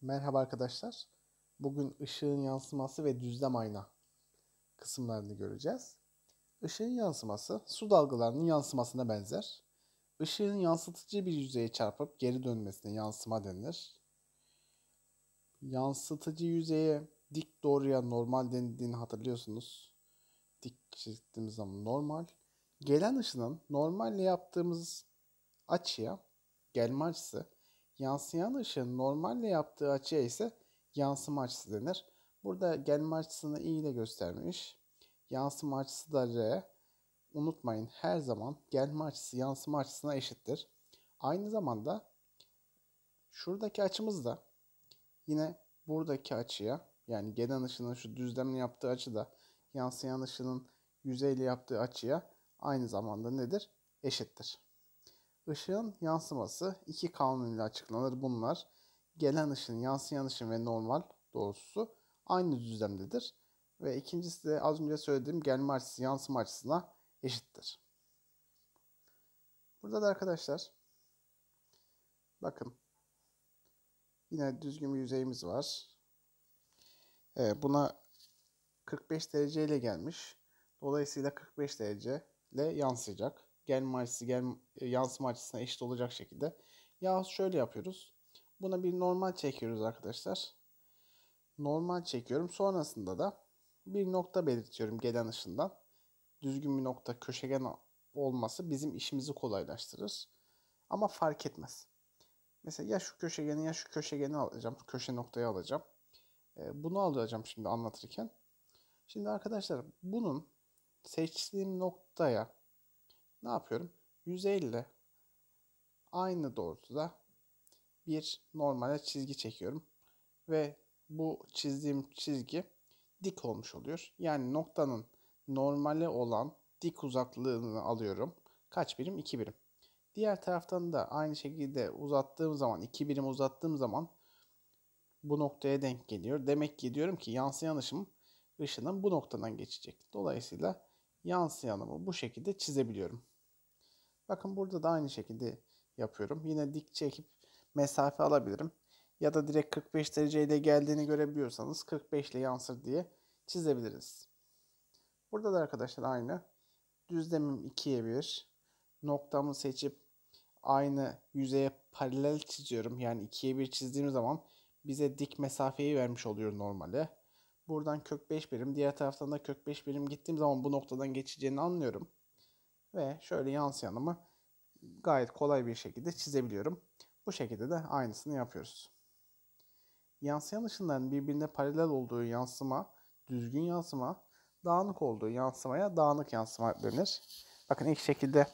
Merhaba arkadaşlar. Bugün ışığın yansıması ve düzlem ayna kısımlarını göreceğiz. Işığın yansıması su dalgalarının yansımasına benzer. Işığın yansıtıcı bir yüzeye çarpıp geri dönmesine yansıma denilir. Yansıtıcı yüzeye dik doğruya normal denildiğini hatırlıyorsunuz. Dik çizdiğimiz zaman normal. Gelen ışının normalle yaptığımız açıya gelme açısı Yansıyan ışığın normalle yaptığı açıya ise yansıma açısı denir. Burada gelme açısını i ile göstermiş. Yansıma açısı da r. Unutmayın her zaman gelme açısı yansıma açısına eşittir. Aynı zamanda şuradaki açımız da yine buradaki açıya yani gelen ışının şu düzlemle yaptığı açı da yansıyan ışının yüzeyle yaptığı açıya aynı zamanda nedir? Eşittir. Işığın yansıması iki kanun ile açıklanır. Bunlar gelen ışın, yansıyan ışın ve normal doğrusu aynı düzlemdedir. Ve ikincisi de az önce söylediğim gelme açısı yansıma açısına eşittir. Burada da arkadaşlar bakın yine düzgün bir yüzeyimiz var. Ee, buna 45 derece ile gelmiş. Dolayısıyla 45 derece ile yansıyacak gen matrisi, gen e, yansıma açısına eşit olacak şekilde. ya şöyle yapıyoruz. Buna bir normal çekiyoruz arkadaşlar. Normal çekiyorum. Sonrasında da bir nokta belirtiyorum gelen ışından. Düzgün bir nokta, köşegen olması bizim işimizi kolaylaştırır. Ama fark etmez. Mesela ya şu köşegeni ya şu köşegeni alacağım. Köşe noktayı alacağım. E, bunu alacağım şimdi anlatırken. Şimdi arkadaşlar bunun seçtiğim noktaya ne yapıyorum? 150 aynı doğrultuda bir normale çizgi çekiyorum. Ve bu çizdiğim çizgi dik olmuş oluyor. Yani noktanın normali olan dik uzaklığını alıyorum. Kaç birim? 2 birim. Diğer taraftan da aynı şekilde uzattığım zaman, 2 birim uzattığım zaman bu noktaya denk geliyor. Demek ki diyorum ki yansıyan ışım ışının bu noktadan geçecek. Dolayısıyla yansıyanımı bu şekilde çizebiliyorum. Bakın burada da aynı şekilde yapıyorum. Yine dik çekip mesafe alabilirim. Ya da direkt 45 dereceyle geldiğini görebiliyorsanız 45 ile yansır diye çizebiliriz. Burada da arkadaşlar aynı. Düzlemim 2'ye 1. Noktamı seçip aynı yüzeye paralel çiziyorum. Yani 2'ye 1 çizdiğim zaman bize dik mesafeyi vermiş oluyor normale. Buradan kök 5 birim, diğer taraftan da kök 5 birim gittiğim zaman bu noktadan geçeceğini anlıyorum ve şöyle yansıyanımı gayet kolay bir şekilde çizebiliyorum. Bu şekilde de aynısını yapıyoruz. Yansıyan ışınların birbirine paralel olduğu yansıma, düzgün yansıma, dağınık olduğu yansımaya dağınık yansıma denir. Bakın ilk şekilde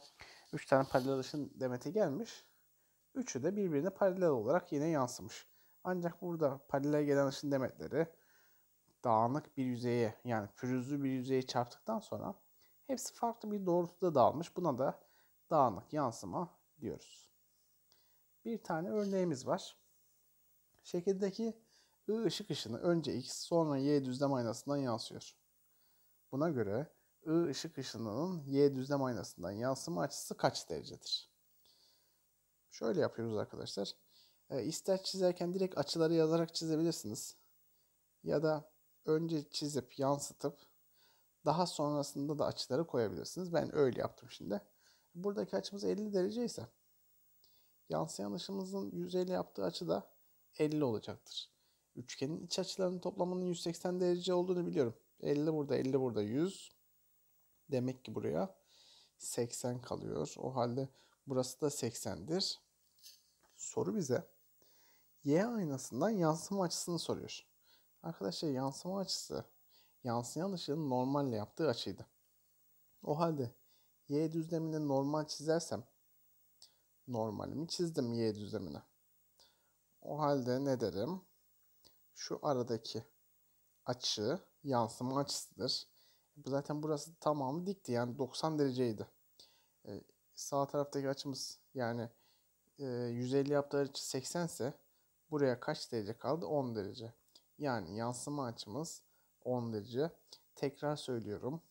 3 tane paralel ışın demeti gelmiş. Üçü de birbirine paralel olarak yine yansımış. Ancak burada paralel gelen ışın demetleri dağınık bir yüzeye yani pürüzlü bir yüzeye çarptıktan sonra Hepsi farklı bir doğrultuda dağılmış. Buna da dağınık yansıma diyoruz. Bir tane örneğimiz var. Şekildeki I ışık ışını önce X sonra Y düzlem aynasından yansıyor. Buna göre I ışık ışınının Y düzlem aynasından yansıma açısı kaç derecedir? Şöyle yapıyoruz arkadaşlar. E, ister çizerken direkt açıları yazarak çizebilirsiniz. Ya da önce çizip yansıtıp daha sonrasında da açıları koyabilirsiniz. Ben öyle yaptım şimdi. Buradaki açımız 50 derece ise yansıyan ışığımızın 150 yaptığı açı da 50 olacaktır. Üçgenin iç açılarının toplamının 180 derece olduğunu biliyorum. 50 burada, 50 burada 100. Demek ki buraya 80 kalıyor. O halde burası da 80'dir. Soru bize Y aynasından yansıma açısını soruyor. Arkadaşlar yansıma açısı yansıyan ışığın normalle yaptığı açıydı. O halde y düzlemini normal çizersem normalimi çizdim y düzlemine. O halde ne derim? Şu aradaki açı yansıma açısıdır. Zaten burası tamamı dikti yani 90 dereceydi. Ee, sağ taraftaki açımız yani e, 150 yaptığı açı 80 ise buraya kaç derece kaldı? 10 derece. Yani yansıma açımız 10 derece. Tekrar söylüyorum.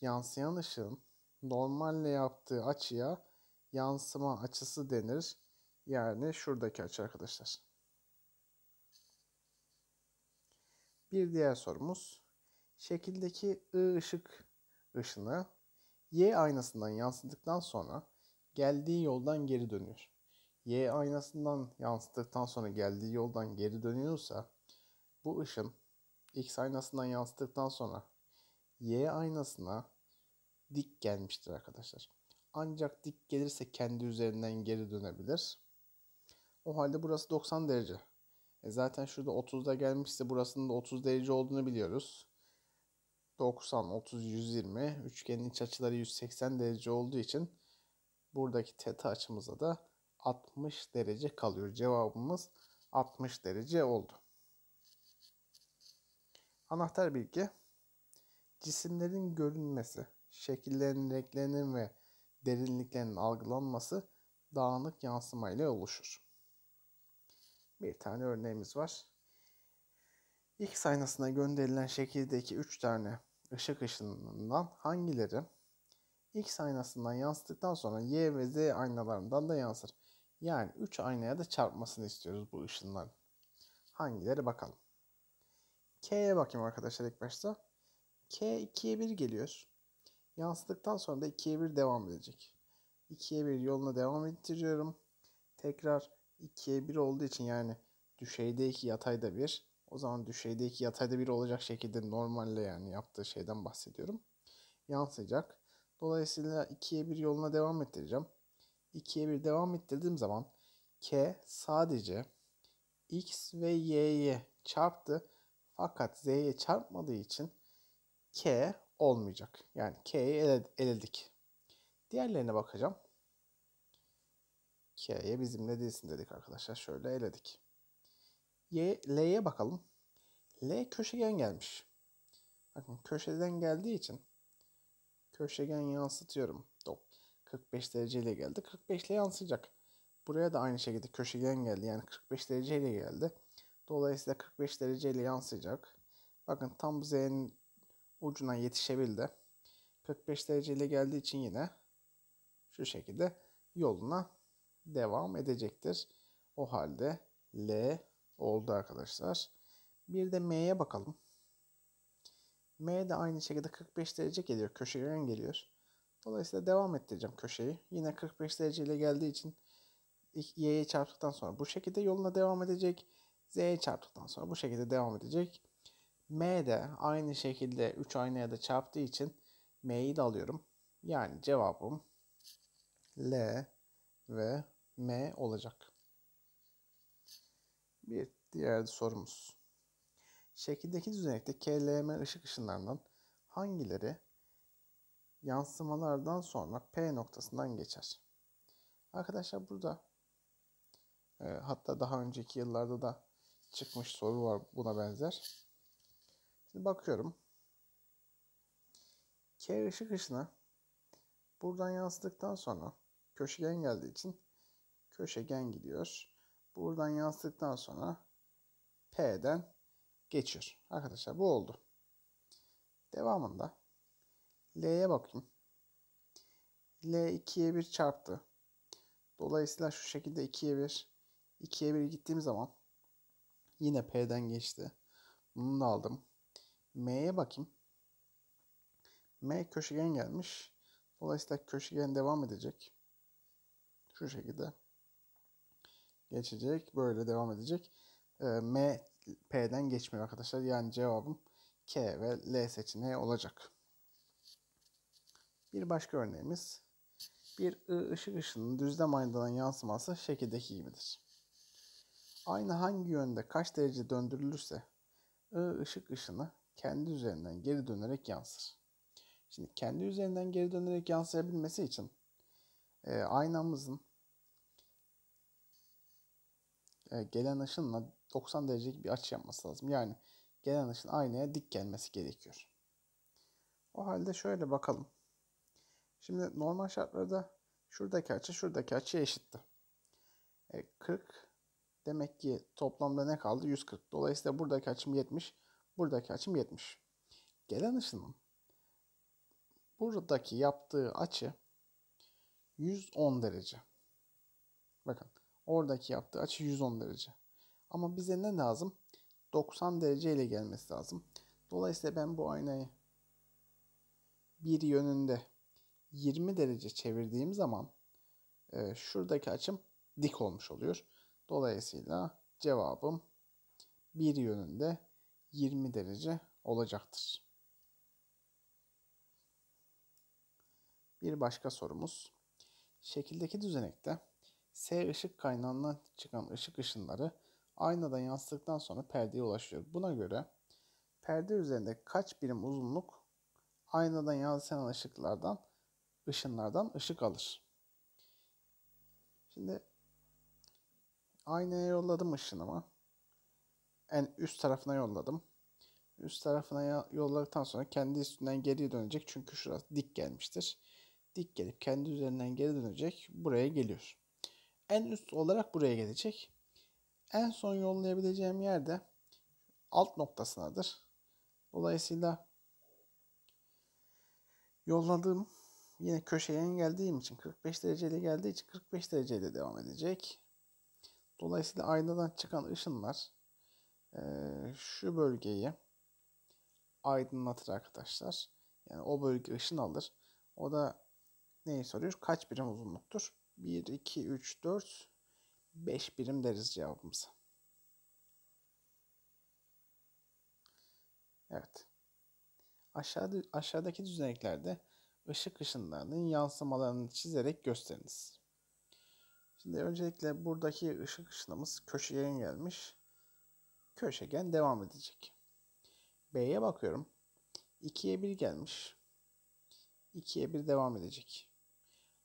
Yansıyan ışığın normalle yaptığı açıya yansıma açısı denir. Yani şuradaki açı arkadaşlar. Bir diğer sorumuz. Şekildeki I ışık ışını Y aynasından yansıdıktan sonra geldiği yoldan geri dönüyor. Y aynasından yansıdıktan sonra geldiği yoldan geri dönüyorsa bu ışın X aynasından yansıttıktan sonra Y aynasına dik gelmiştir arkadaşlar. Ancak dik gelirse kendi üzerinden geri dönebilir. O halde burası 90 derece. E zaten şurada 30'da gelmişse burasının da 30 derece olduğunu biliyoruz. 90, 30, 120. Üçgenin iç açıları 180 derece olduğu için buradaki teta açımıza da 60 derece kalıyor. Cevabımız 60 derece oldu. Anahtar bilgi cisimlerin görünmesi, şekillerin, renklerinin ve derinliklerinin algılanması dağınık yansıma ile oluşur. Bir tane örneğimiz var. X aynasına gönderilen şekildeki 3 tane ışık ışınından hangileri X aynasından yansıttıktan sonra Y ve Z aynalarından da yansır. Yani 3 aynaya da çarpmasını istiyoruz bu ışınların. Hangileri bakalım. K'ye bakayım arkadaşlar ilk başta. K 2'ye 1 geliyor. Yansıdıktan sonra da 2'ye 1 devam edecek. 2'ye 1 yoluna devam ettiriyorum. Tekrar 2'ye 1 olduğu için yani düşeyde 2 yatayda 1. O zaman düşeyde 2 yatayda 1 olacak şekilde normalle yani yaptığı şeyden bahsediyorum. Yansıyacak. Dolayısıyla 2'ye 1 yoluna devam ettireceğim. 2'ye 1 devam ettirdiğim zaman K sadece X ve Y'ye çarptı fakat Z'ye çarpmadığı için K olmayacak. Yani K'yi ele, eledik. Diğerlerine bakacağım. K'ye bizimle değilsin dedik arkadaşlar. Şöyle eledik. L'ye bakalım. L köşegen gelmiş. Bakın köşeden geldiği için köşegen yansıtıyorum. 45 dereceyle geldi. 45 ile yansıyacak. Buraya da aynı şekilde köşegen geldi. Yani 45 dereceyle geldi. Dolayısıyla 45 dereceyle yansıyacak. Bakın tam Z'nin ucuna yetişebildi. 45 dereceyle geldiği için yine şu şekilde yoluna devam edecektir. O halde L oldu arkadaşlar. Bir de M'ye bakalım. M de aynı şekilde 45 derece geliyor. Köşegen geliyor. Dolayısıyla devam ettireceğim köşeyi. Yine 45 dereceyle geldiği için Y'ye çarptıktan sonra bu şekilde yoluna devam edecek. Z çarptıktan sonra bu şekilde devam edecek. M de aynı şekilde 3 aynaya da çarptığı için M'yi de alıyorum. Yani cevabım L ve M olacak. Bir diğer sorumuz. Şekildeki düzenekte KLM ışık ışınlarından hangileri yansımalardan sonra P noktasından geçer? Arkadaşlar burada e, hatta daha önceki yıllarda da çıkmış soru var buna benzer. Şimdi bakıyorum. K ışık ışına buradan yansıdıktan sonra köşegen geldiği için köşegen gidiyor. Buradan yansıdıktan sonra P'den geçiyor. Arkadaşlar bu oldu. Devamında L'ye bakayım. L 2'ye 1 çarptı. Dolayısıyla şu şekilde 2'ye 1 2'ye 1 gittiğim zaman Yine P'den geçti. Bunu da aldım. M'ye bakayım. M köşegen gelmiş. Dolayısıyla köşegen devam edecek. Şu şekilde. Geçecek. Böyle devam edecek. Ee, M P'den geçmiyor arkadaşlar. Yani cevabım K ve L seçeneği olacak. Bir başka örneğimiz. Bir ışık ışının düzlem aynadan yansıması şekildeki gibidir. Ayna hangi yönde kaç derece döndürülürse I ışık ışını kendi üzerinden geri dönerek yansır. Şimdi kendi üzerinden geri dönerek yansıyabilmesi için e, aynamızın e, gelen ışınla 90 derecelik bir açı yapması lazım. Yani gelen ışın aynaya dik gelmesi gerekiyor. O halde şöyle bakalım. Şimdi normal şartlarda şuradaki açı şuradaki açıya eşitti. E, 40 Demek ki toplamda ne kaldı? 140. Dolayısıyla buradaki açım 70. Buradaki açım 70. Gelen ışının buradaki yaptığı açı 110 derece. Bakın oradaki yaptığı açı 110 derece. Ama bize ne lazım? 90 derece ile gelmesi lazım. Dolayısıyla ben bu aynayı bir yönünde 20 derece çevirdiğim zaman e, şuradaki açım dik olmuş oluyor. Dolayısıyla cevabım bir yönünde 20 derece olacaktır. Bir başka sorumuz. Şekildeki düzenekte S ışık kaynağından çıkan ışık ışınları aynadan yansıdıktan sonra perdeye ulaşıyor. Buna göre perde üzerinde kaç birim uzunluk aynadan yansıyan ışıklardan ışınlardan ışık alır? Şimdi aynaya yolladım ışınımı. En üst tarafına yolladım. Üst tarafına yolladıktan sonra kendi üstünden geri dönecek. Çünkü şurası dik gelmiştir. Dik gelip kendi üzerinden geri dönecek. Buraya geliyor. En üst olarak buraya gelecek. En son yollayabileceğim yerde alt noktasınadır. Dolayısıyla yolladığım yine köşeye geldiğim için 45 dereceli geldiği için 45 dereceyle devam edecek. Dolayısıyla aynadan çıkan ışınlar e, şu bölgeyi aydınlatır arkadaşlar. Yani o bölge ışın alır. O da neyi soruyor? Kaç birim uzunluktur? 1, 2, 3, 4, 5 birim deriz cevabımıza. Evet. Aşağıda, aşağıdaki düzeneklerde ışık ışınlarının yansımalarını çizerek gösteriniz. Şimdi öncelikle buradaki ışık ışınımız köşegen gelmiş. Köşegen devam edecek. B'ye bakıyorum. 2'ye 1 gelmiş. 2'ye 1 devam edecek.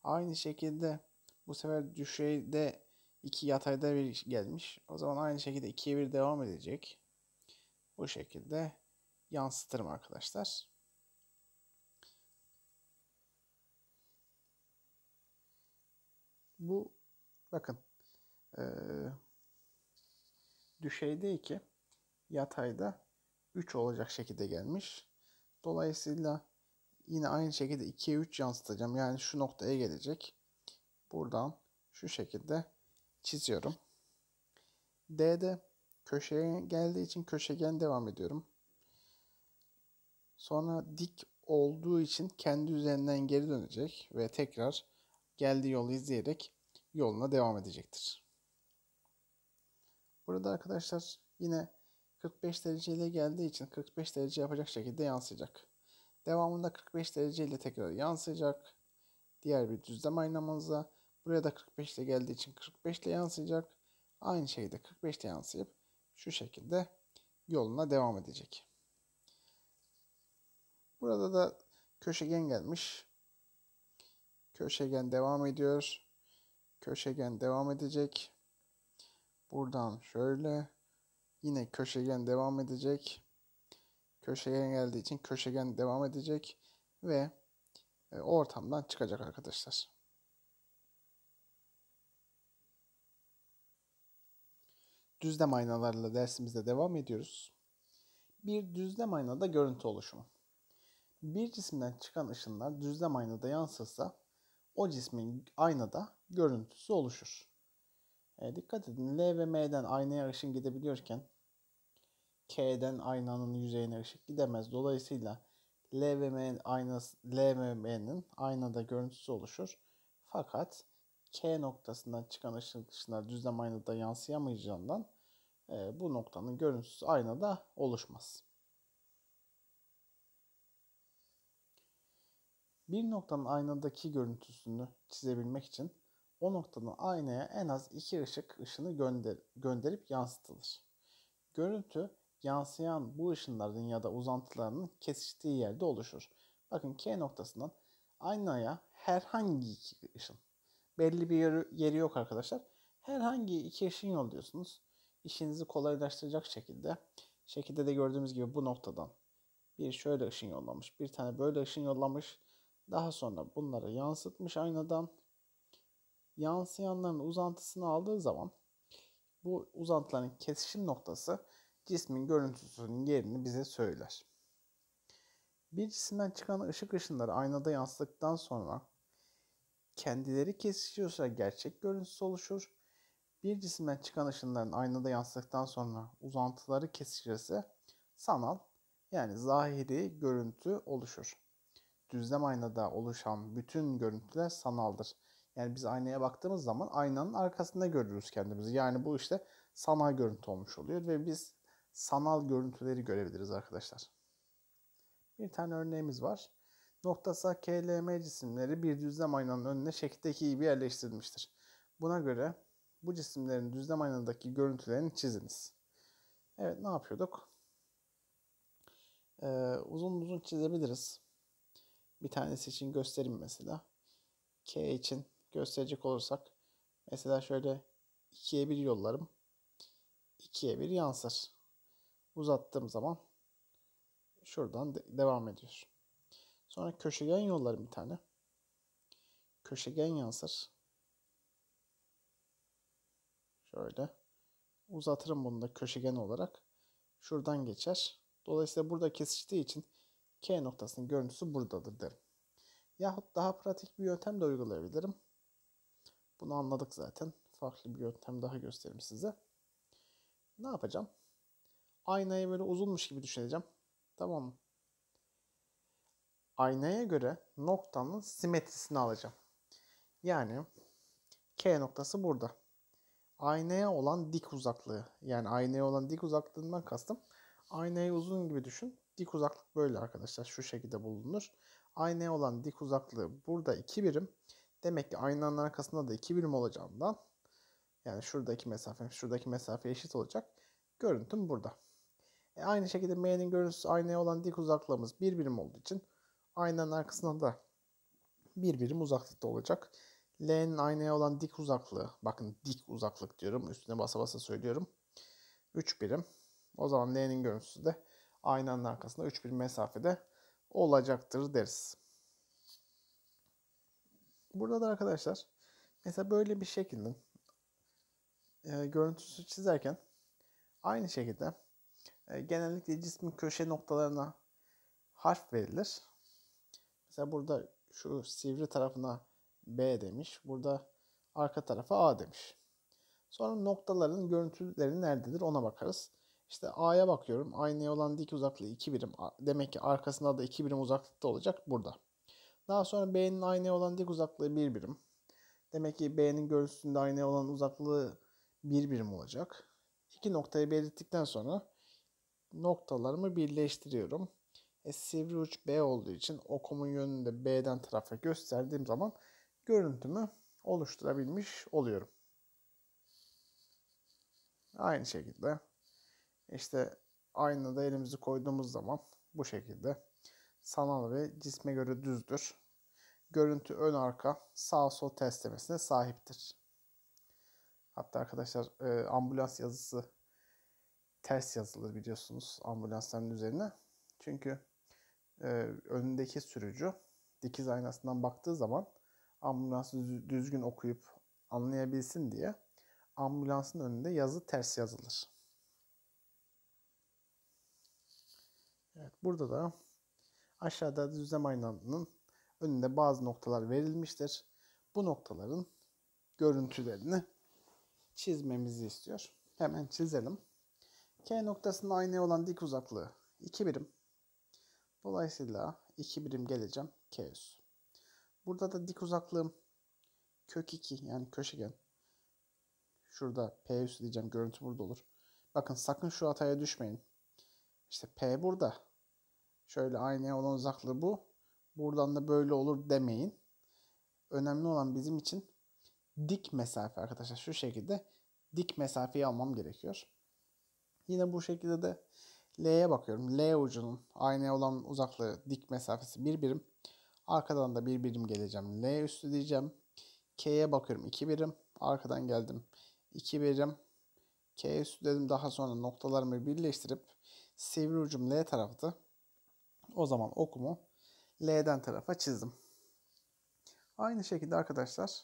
Aynı şekilde bu sefer düşeyde 2 yatayda 1 gelmiş. O zaman aynı şekilde 2'ye 1 devam edecek. Bu şekilde yansıtırım arkadaşlar. Bu Bakın e, düşeyde 2 yatayda 3 olacak şekilde gelmiş. Dolayısıyla yine aynı şekilde 2'ye 3 yansıtacağım. Yani şu noktaya gelecek. Buradan şu şekilde çiziyorum. D'de köşeye geldiği için köşegen devam ediyorum. Sonra dik olduğu için kendi üzerinden geri dönecek ve tekrar geldiği yolu izleyerek yoluna devam edecektir. Burada arkadaşlar yine 45 dereceyle geldiği için 45 derece yapacak şekilde yansıyacak. Devamında 45 dereceyle tekrar yansıyacak. Diğer bir düzlem aynamıza buraya da 45 ile geldiği için 45 ile yansıyacak. Aynı şekilde 45 ile yansıyıp şu şekilde yoluna devam edecek. Burada da köşegen gelmiş. Köşegen devam ediyor köşegen devam edecek. Buradan şöyle yine köşegen devam edecek. Köşegen geldiği için köşegen devam edecek ve e, ortamdan çıkacak arkadaşlar. Düzlem aynalarla dersimizde devam ediyoruz. Bir düzlem aynada görüntü oluşumu. Bir cisimden çıkan ışınlar düzlem aynada yansırsa o cismin aynada görüntüsü oluşur. E, dikkat edin L ve M'den aynaya ışın gidebiliyorken K'den aynanın yüzeyine ışık gidemez. Dolayısıyla L ve M aynası, L ve M'nin aynada görüntüsü oluşur. Fakat K noktasından çıkan ışınlar düzlem aynada yansıyamayacağından e, bu noktanın görüntüsü aynada oluşmaz. Bir noktanın aynadaki görüntüsünü çizebilmek için o noktadan aynaya en az iki ışık ışını gönder gönderip yansıtılır. Görüntü yansıyan bu ışınların ya da uzantılarının kesiştiği yerde oluşur. Bakın K noktasından aynaya herhangi iki ışın. Belli bir yeri, yeri yok arkadaşlar. Herhangi iki ışın yolluyorsunuz. İşinizi kolaylaştıracak şekilde. Şekilde de gördüğümüz gibi bu noktadan bir şöyle ışın yollamış, bir tane böyle ışın yollamış. Daha sonra bunları yansıtmış aynadan yansıyanların uzantısını aldığı zaman bu uzantıların kesişim noktası cismin görüntüsünün yerini bize söyler. Bir cisimden çıkan ışık ışınları aynada yansıdıktan sonra kendileri kesişiyorsa gerçek görüntüsü oluşur. Bir cisimden çıkan ışınların aynada yansıdıktan sonra uzantıları kesişirse sanal yani zahiri görüntü oluşur. Düzlem aynada oluşan bütün görüntüler sanaldır. Yani biz aynaya baktığımız zaman aynanın arkasında görürüz kendimizi. Yani bu işte sanal görüntü olmuş oluyor ve biz sanal görüntüleri görebiliriz arkadaşlar. Bir tane örneğimiz var. Noktası KLM cisimleri bir düzlem aynanın önüne şekildeki gibi yerleştirilmiştir. Buna göre bu cisimlerin düzlem aynadaki görüntülerini çiziniz. Evet ne yapıyorduk? Ee, uzun uzun çizebiliriz. Bir tanesi için göstereyim mesela. K için gösterecek olursak mesela şöyle 2'ye 1 yollarım. 2'ye 1 yansır. Uzattığım zaman şuradan de devam ediyor. Sonra köşegen yollarım bir tane. Köşegen yansır. Şöyle. Uzatırım bunu da köşegen olarak. Şuradan geçer. Dolayısıyla burada kesiştiği için K noktasının görüntüsü buradadır derim. Yahut daha pratik bir yöntem de uygulayabilirim. Bunu anladık zaten. Farklı bir yöntem daha göstereyim size. Ne yapacağım? Aynayı böyle uzunmuş gibi düşüneceğim. Tamam mı? Aynaya göre noktanın simetrisini alacağım. Yani K noktası burada. Aynaya olan dik uzaklığı. Yani aynaya olan dik uzaklığından kastım. Aynayı uzun gibi düşün. Dik uzaklık böyle arkadaşlar. Şu şekilde bulunur. Aynaya olan dik uzaklığı burada 2 birim. Demek ki aynanın arkasında da 2 birim olacağından yani şuradaki mesafe, şuradaki mesafe eşit olacak. Görüntüm burada. E aynı şekilde M'nin görüntüsü aynaya olan dik uzaklığımız 1 bir birim olduğu için aynanın arkasında da 1 bir birim uzaklıkta olacak. L'nin aynaya olan dik uzaklığı, bakın dik uzaklık diyorum, üstüne basa basa söylüyorum. 3 birim. O zaman L'nin görüntüsü de aynanın arkasında 3 birim mesafede olacaktır deriz. Burada da arkadaşlar mesela böyle bir şekilde e, görüntüsü çizerken aynı şekilde e, genellikle cismin köşe noktalarına harf verilir. Mesela burada şu sivri tarafına B demiş. Burada arka tarafa A demiş. Sonra noktaların görüntüleri nerededir ona bakarız. İşte A'ya bakıyorum. Aynaya olan dik uzaklığı 2 birim. Demek ki arkasında da 2 birim uzaklıkta olacak burada. Daha sonra B'nin aynaya olan dik uzaklığı bir birim. Demek ki B'nin görüntüsünde aynaya olan uzaklığı bir birim olacak. İki noktayı belirttikten sonra noktalarımı birleştiriyorum. E, sivri uç B olduğu için okumun yönünde B'den tarafa gösterdiğim zaman görüntümü oluşturabilmiş oluyorum. Aynı şekilde işte aynada elimizi koyduğumuz zaman bu şekilde sanal ve cisme göre düzdür. Görüntü ön arka sağ sol terslemesine sahiptir. Hatta arkadaşlar e, ambulans yazısı ters yazılır biliyorsunuz ambulansların üzerine. Çünkü e, önündeki sürücü dikiz aynasından baktığı zaman ambulansı düzgün okuyup anlayabilsin diye ambulansın önünde yazı ters yazılır. Evet burada da Aşağıda düzlem aynanın önünde bazı noktalar verilmiştir. Bu noktaların görüntülerini çizmemizi istiyor. Hemen çizelim. K noktasında aynaya olan dik uzaklığı 2 birim. Dolayısıyla 2 birim geleceğim K üs. Burada da dik uzaklığım kök 2 yani köşegen. Şurada P üstü diyeceğim görüntü burada olur. Bakın sakın şu hataya düşmeyin. İşte P burada. Şöyle aynaya olan uzaklığı bu. Buradan da böyle olur demeyin. Önemli olan bizim için dik mesafe arkadaşlar. Şu şekilde dik mesafeyi almam gerekiyor. Yine bu şekilde de L'ye bakıyorum. L ucunun aynaya olan uzaklığı dik mesafesi bir birim. Arkadan da bir birim geleceğim. L üstü diyeceğim. K'ye bakıyorum 2 birim. Arkadan geldim 2 birim. K üstü dedim. Daha sonra noktalarımı birleştirip sivri ucum L taraftı. O zaman okumu L'den tarafa çizdim. Aynı şekilde arkadaşlar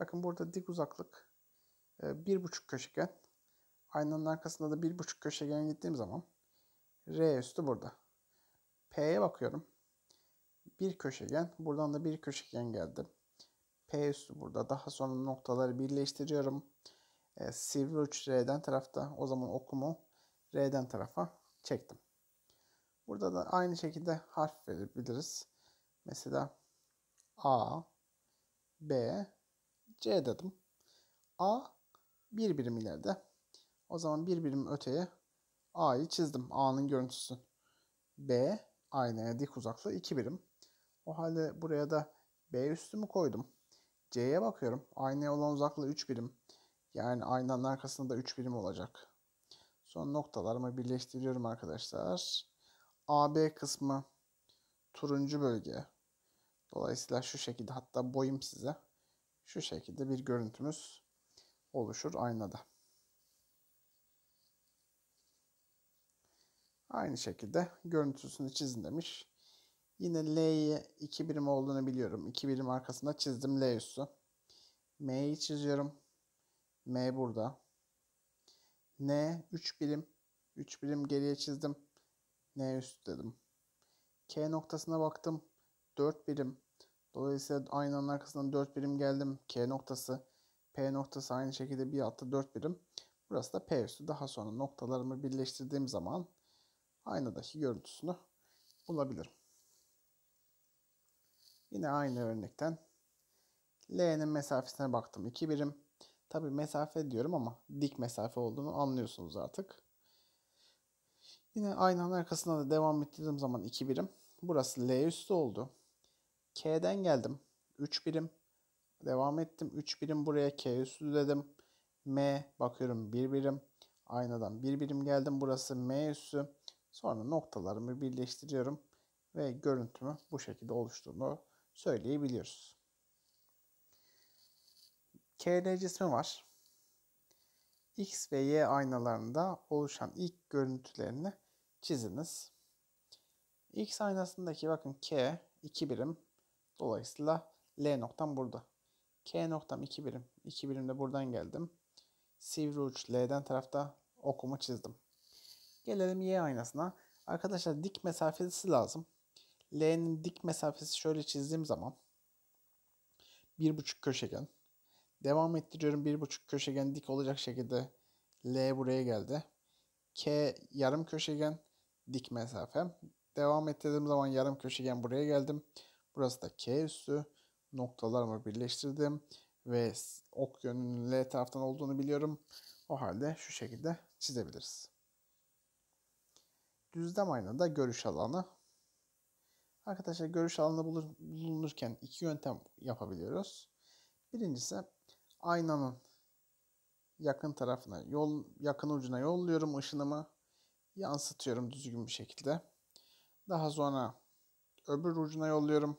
bakın burada dik uzaklık e, bir buçuk köşegen. Aynanın arkasında da bir buçuk köşegen gittiğim zaman R üstü burada. P'ye bakıyorum. Bir köşegen. Buradan da bir köşegen geldi. P üstü burada. Daha sonra noktaları birleştiriyorum. E, sivri uç R'den tarafta. O zaman okumu R'den tarafa çektim. Burada da aynı şekilde harf verebiliriz. Mesela A, B, C dedim. A bir birim ileride. O zaman bir birim öteye A'yı çizdim. A'nın görüntüsü. B aynaya dik uzaklığı 2 birim. O halde buraya da B üstümü koydum. C'ye bakıyorum. Aynaya olan uzaklığı 3 birim. Yani aynanın arkasında da 3 birim olacak. Son noktalarımı birleştiriyorum arkadaşlar. AB kısmı turuncu bölge. Dolayısıyla şu şekilde hatta boyum size şu şekilde bir görüntümüz oluşur aynada. Aynı şekilde görüntüsünü çizin demiş. Yine L'yi 2 birim olduğunu biliyorum. 2 birim arkasında çizdim L üssü. M'yi çiziyorum. M burada. N 3 birim. 3 birim geriye çizdim. N üst dedim. K noktasına baktım. 4 birim. Dolayısıyla aynı anın arkasından 4 birim geldim. K noktası. P noktası aynı şekilde bir altta 4 birim. Burası da P üstü. Daha sonra noktalarımı birleştirdiğim zaman aynadaki görüntüsünü bulabilirim. Yine aynı örnekten L'nin mesafesine baktım 2 birim. Tabi mesafe diyorum ama dik mesafe olduğunu anlıyorsunuz artık. Yine aynanın arkasına da devam ettiğim zaman 2 birim. Burası L üstü oldu. K'den geldim. 3 birim. Devam ettim. 3 birim buraya K üstü dedim. M bakıyorum 1 bir birim. Aynadan 1 bir birim geldim. Burası M üstü. Sonra noktalarımı birleştiriyorum. Ve görüntümü bu şekilde oluştuğunu söyleyebiliyoruz. KL cismi var. X ve Y aynalarında oluşan ilk görüntülerini çiziniz. X aynasındaki bakın K 2 birim. Dolayısıyla L noktam burada. K noktam 2 birim. 2 birim de buradan geldim. Sivri uç L'den tarafta okumu çizdim. Gelelim Y aynasına. Arkadaşlar dik mesafesi lazım. L'nin dik mesafesi şöyle çizdiğim zaman bir buçuk köşegen. Devam ettiriyorum bir buçuk köşegen dik olacak şekilde L buraya geldi. K yarım köşegen dik mesafem. Devam ettiğim zaman yarım köşegen buraya geldim. Burası da K üssü. Noktalarımı birleştirdim. Ve ok yönünün L taraftan olduğunu biliyorum. O halde şu şekilde çizebiliriz. Düzlem aynada görüş alanı. Arkadaşlar görüş alanı bulunurken iki yöntem yapabiliyoruz. Birincisi aynanın yakın tarafına yol yakın ucuna yolluyorum ışınımı yansıtıyorum düzgün bir şekilde. Daha sonra öbür ucuna yolluyorum.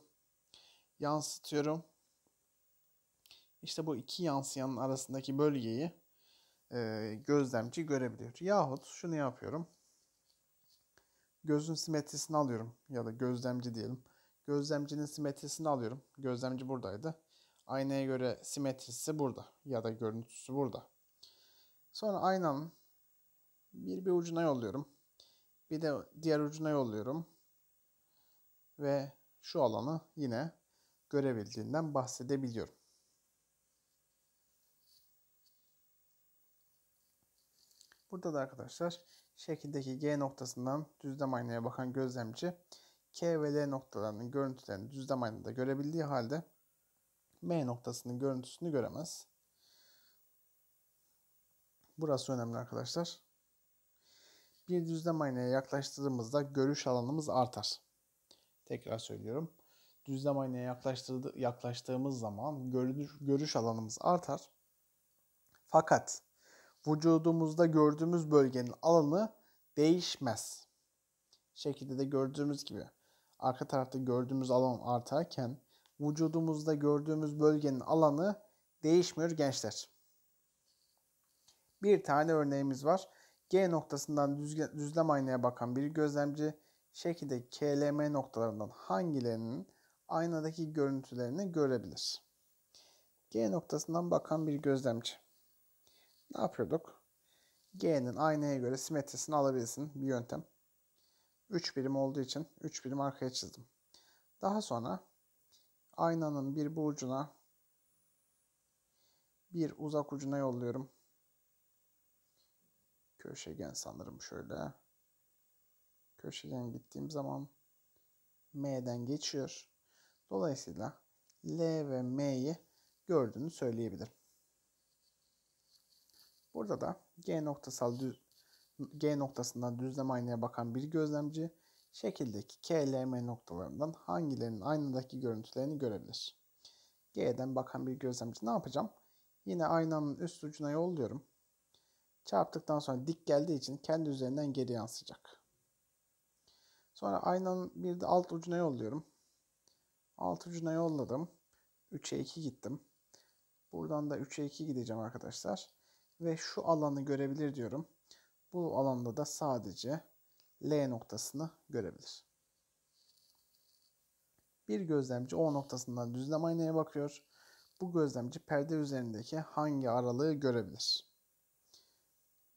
Yansıtıyorum. İşte bu iki yansıyanın arasındaki bölgeyi e, gözlemci görebiliyor. Yahut şunu yapıyorum. Gözün simetrisini alıyorum ya da gözlemci diyelim. Gözlemcinin simetrisini alıyorum. Gözlemci buradaydı. Aynaya göre simetrisi burada ya da görüntüsü burada. Sonra aynanın bir bir ucuna yolluyorum. Bir de diğer ucuna yolluyorum. Ve şu alanı yine görebildiğinden bahsedebiliyorum. Burada da arkadaşlar şekildeki G noktasından düzlem aynaya bakan gözlemci K ve L noktalarının görüntülerini düzlem aynada görebildiği halde M noktasının görüntüsünü göremez. Burası önemli arkadaşlar bir düzlem aynaya yaklaştırdığımızda görüş alanımız artar. Tekrar söylüyorum. Düzlem aynaya yaklaştığımız zaman görüş, görüş alanımız artar. Fakat vücudumuzda gördüğümüz bölgenin alanı değişmez. Şekilde de gördüğümüz gibi arka tarafta gördüğümüz alan artarken vücudumuzda gördüğümüz bölgenin alanı değişmiyor gençler. Bir tane örneğimiz var. G noktasından düzlem aynaya bakan bir gözlemci şekilde KLM noktalarından hangilerinin aynadaki görüntülerini görebilir? G noktasından bakan bir gözlemci. Ne yapıyorduk? G'nin aynaya göre simetrisini alabilsin bir yöntem. 3 birim olduğu için 3 birim arkaya çizdim. Daha sonra aynanın bir burcuna bir uzak ucuna yolluyorum köşegen sanırım şöyle. Köşegen gittiğim zaman M'den geçiyor. Dolayısıyla L ve M'yi gördüğünü söyleyebilirim. Burada da G noktasal düz G noktasından düzlem aynaya bakan bir gözlemci şekildeki K, L, M noktalarından hangilerinin aynadaki görüntülerini görebilir. G'den bakan bir gözlemci ne yapacağım? Yine aynanın üst ucuna yolluyorum. Çarptıktan sonra dik geldiği için kendi üzerinden geri yansıyacak. Sonra aynanın bir de alt ucuna yolluyorum. Alt ucuna yolladım. 3'e 2 gittim. Buradan da 3'e 2 gideceğim arkadaşlar. Ve şu alanı görebilir diyorum. Bu alanda da sadece L noktasını görebilir. Bir gözlemci O noktasından düzlem aynaya bakıyor. Bu gözlemci perde üzerindeki hangi aralığı görebilir?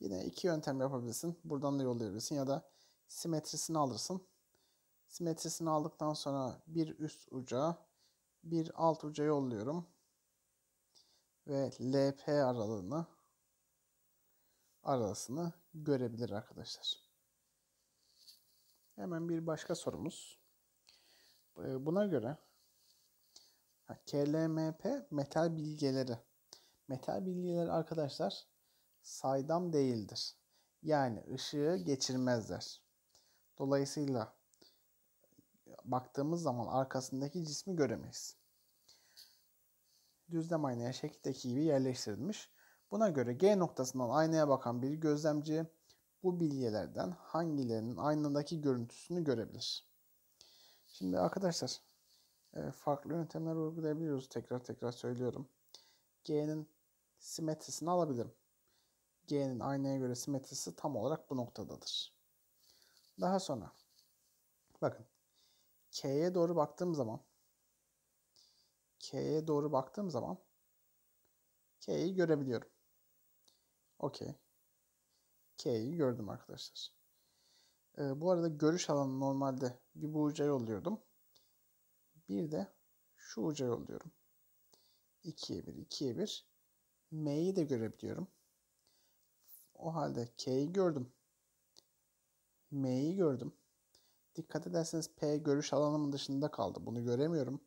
Yine iki yöntem yapabilirsin. Buradan da yollayabilirsin ya da simetrisini alırsın. Simetrisini aldıktan sonra bir üst uca bir alt uca yolluyorum. Ve LP aralığını arasını görebilir arkadaşlar. Hemen bir başka sorumuz. Ee, buna göre KLMP metal bilgeleri. Metal bilgeleri arkadaşlar saydam değildir. Yani ışığı geçirmezler. Dolayısıyla baktığımız zaman arkasındaki cismi göremeyiz. Düzlem aynaya şekildeki gibi yerleştirilmiş. Buna göre G noktasından aynaya bakan bir gözlemci bu bilgilerden hangilerinin aynadaki görüntüsünü görebilir? Şimdi arkadaşlar e, farklı yöntemler uygulayabiliyoruz. Tekrar tekrar söylüyorum. G'nin simetrisini alabilirim. G'nin aynaya göre simetrisi tam olarak bu noktadadır. Daha sonra bakın K'ye doğru baktığım zaman K'ye doğru baktığım zaman K'yi görebiliyorum. Okey. K'yi gördüm arkadaşlar. Ee, bu arada görüş alanı normalde bir bu uca yolluyordum. Bir de şu uca yolluyorum. 2'ye 1, 2'ye 1. M'yi de görebiliyorum. O halde K'yi gördüm. M'yi gördüm. Dikkat ederseniz P görüş alanımın dışında kaldı. Bunu göremiyorum.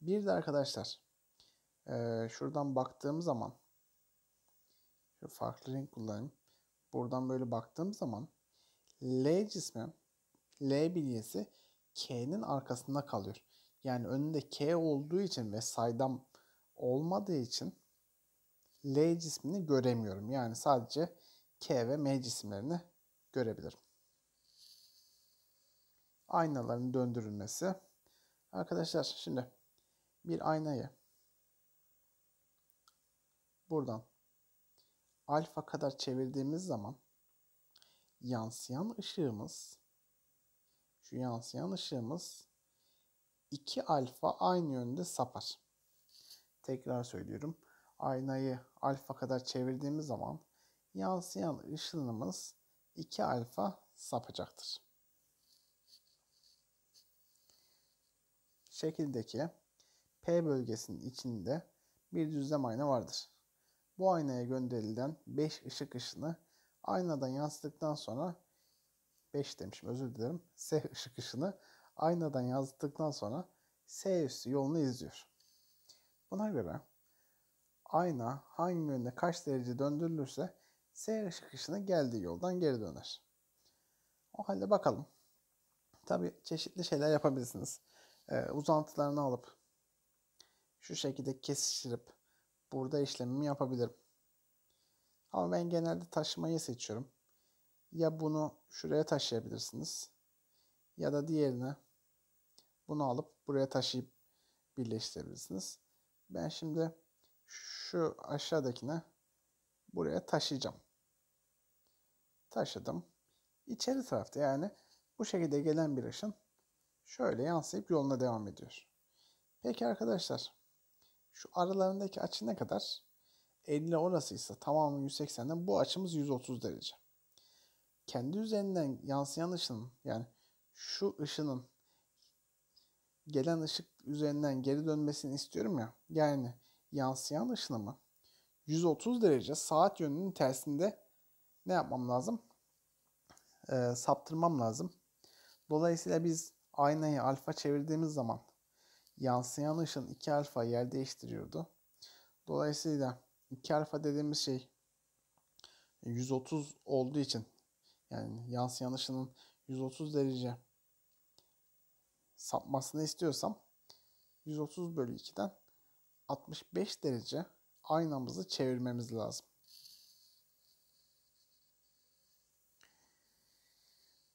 Bir de arkadaşlar e, şuradan baktığım zaman şu farklı renk kullanayım. Buradan böyle baktığım zaman L cismi L bilyesi K'nin arkasında kalıyor. Yani önünde K olduğu için ve saydam olmadığı için L cismini göremiyorum. Yani sadece K ve M cisimlerini görebilirim. Aynaların döndürülmesi. Arkadaşlar şimdi bir aynayı buradan alfa kadar çevirdiğimiz zaman yansıyan ışığımız şu yansıyan ışığımız 2 alfa aynı yönde sapar. Tekrar söylüyorum. Aynayı alfa kadar çevirdiğimiz zaman yansıyan ışınımız 2 alfa sapacaktır. Şekildeki P bölgesinin içinde bir düzlem ayna vardır. Bu aynaya gönderilen 5 ışık ışını aynadan yansıttıktan sonra 5 demişim özür dilerim. S ışık ışını aynadan yansıttıktan sonra S üstü yolunu izliyor. Buna göre ayna hangi yönde kaç derece döndürülürse S çıkışına geldiği yoldan geri döner. O halde bakalım. Tabi çeşitli şeyler yapabilirsiniz. Ee, uzantılarını alıp şu şekilde kesiştirip burada işlemimi yapabilirim. Ama ben genelde taşımayı seçiyorum. Ya bunu şuraya taşıyabilirsiniz ya da diğerine bunu alıp buraya taşıyıp birleştirebilirsiniz. Ben şimdi şu aşağıdakine buraya taşıyacağım taşıdım. İçeri tarafta yani bu şekilde gelen bir ışın şöyle yansıyıp yoluna devam ediyor. Peki arkadaşlar şu aralarındaki açı ne kadar? 50 orasıysa tamamı 180'den bu açımız 130 derece. Kendi üzerinden yansıyan ışının yani şu ışının gelen ışık üzerinden geri dönmesini istiyorum ya. Yani yansıyan ışınımı 130 derece saat yönünün tersinde ne yapmam lazım? E, saptırmam lazım. Dolayısıyla biz aynayı alfa çevirdiğimiz zaman yansıyan ışın 2 alfa yer değiştiriyordu. Dolayısıyla 2 alfa dediğimiz şey 130 olduğu için yani yansıyan ışının 130 derece sapmasını istiyorsam 130 bölü 2'den 65 derece aynamızı çevirmemiz lazım.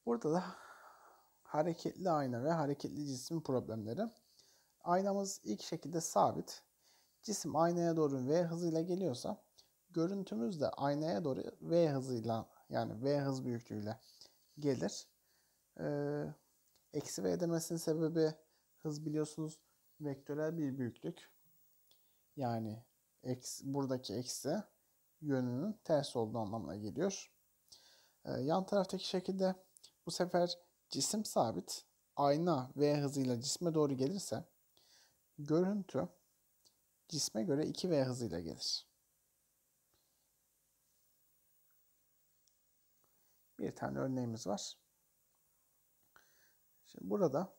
Burada da hareketli ayna ve hareketli cisim problemleri. Aynamız ilk şekilde sabit. Cisim aynaya doğru V hızıyla geliyorsa görüntümüz de aynaya doğru V hızıyla yani V hız büyüklüğüyle gelir. Ee, eksi V demesinin sebebi hız biliyorsunuz vektörel bir büyüklük. Yani eks, buradaki eksi yönünün ters olduğu anlamına geliyor. Ee, yan taraftaki şekilde bu sefer cisim sabit ayna V hızıyla cisme doğru gelirse görüntü cisme göre 2V hızıyla gelir. Bir tane örneğimiz var. Şimdi burada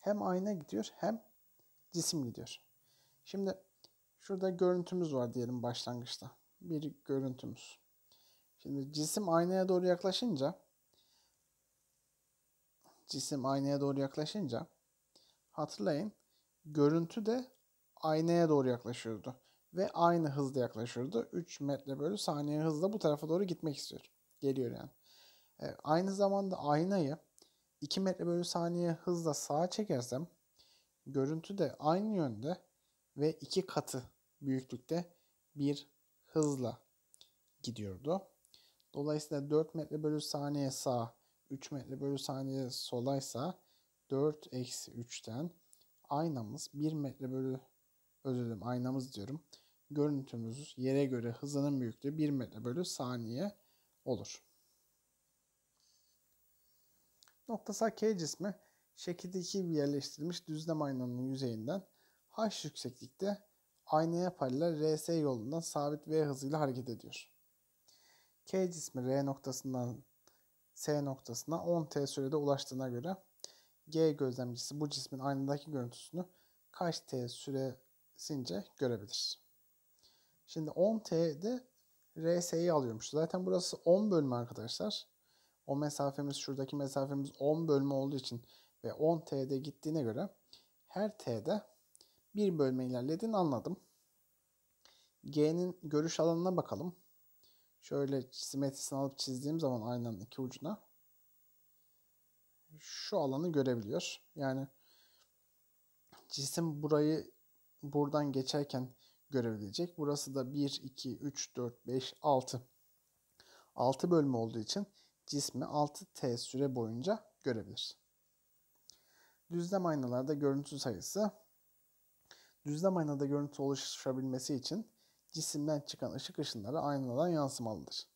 hem ayna gidiyor hem cisim gidiyor. Şimdi şurada görüntümüz var diyelim başlangıçta. Bir görüntümüz. Şimdi cisim aynaya doğru yaklaşınca cisim aynaya doğru yaklaşınca hatırlayın görüntü de aynaya doğru yaklaşıyordu. Ve aynı hızda yaklaşıyordu. 3 metre bölü saniye hızla bu tarafa doğru gitmek istiyor. Geliyor yani. E, aynı zamanda aynayı 2 metre bölü saniye hızla sağa çekersem görüntü de aynı yönde ve iki katı büyüklükte bir hızla gidiyordu. Dolayısıyla 4 metre bölü saniye sağa 3 metre bölü saniye solaysa 4 eksi 3'ten aynamız 1 metre bölü özür dilerim aynamız diyorum. Görüntümüz yere göre hızının büyüklüğü 1 metre bölü saniye olur. Noktasal K cismi şekildeki yerleştirilmiş düzlem aynanın yüzeyinden h yükseklikte aynaya paralel RS yolundan sabit V hızıyla hareket ediyor. K cismi R noktasından S noktasına 10T sürede ulaştığına göre G gözlemcisi bu cismin aynadaki görüntüsünü kaç T süresince görebilir. Şimdi 10T'de RS'yi alıyormuş. Zaten burası 10 bölme arkadaşlar. O mesafemiz şuradaki mesafemiz 10 bölme olduğu için ve 10 T'de gittiğine göre her T'de bir bölme ilerlediğini anladım. G'nin görüş alanına bakalım. Şöyle simetrisini alıp çizdiğim zaman aynanın iki ucuna şu alanı görebiliyor. Yani cisim burayı buradan geçerken görebilecek. Burası da 1, 2, 3, 4, 5, 6. 6 bölme olduğu için cismi 6T süre boyunca görebilir. Düzlem aynalarda görüntü sayısı. Düzlem aynada görüntü oluşabilmesi için cisimden çıkan ışık ışınları aynadan yansımalıdır.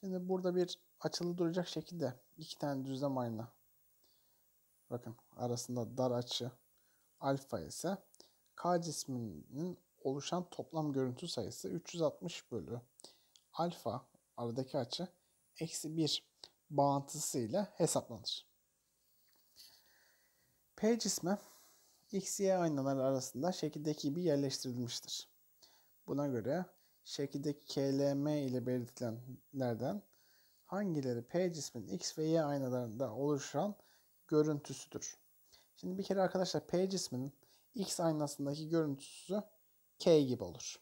Şimdi burada bir açılı duracak şekilde iki tane düzlem ayna. Bakın arasında dar açı alfa ise K cisminin oluşan toplam görüntü sayısı 360 bölü alfa aradaki açı eksi 1 bağıntısı ile hesaplanır. P cismi X, Y aynaları arasında şekildeki gibi yerleştirilmiştir. Buna göre şekildeki KLM ile belirtilenlerden hangileri P cismin X ve Y aynalarında oluşan görüntüsüdür? Şimdi bir kere arkadaşlar P cisminin X aynasındaki görüntüsü K gibi olur.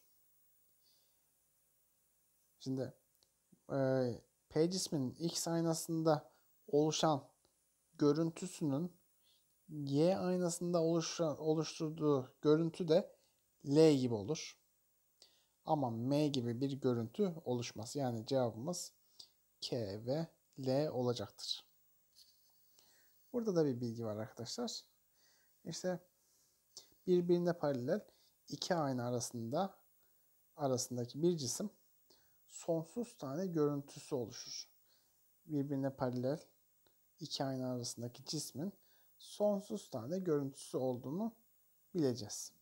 Şimdi e, P cisminin X aynasında oluşan görüntüsünün Y aynasında oluşturduğu görüntü de L gibi olur. Ama M gibi bir görüntü oluşmaz. Yani cevabımız K ve L olacaktır. Burada da bir bilgi var arkadaşlar. İşte birbirine paralel iki ayna arasında arasındaki bir cisim sonsuz tane görüntüsü oluşur. Birbirine paralel iki ayna arasındaki cismin sonsuz tane görüntüsü olduğunu bileceğiz.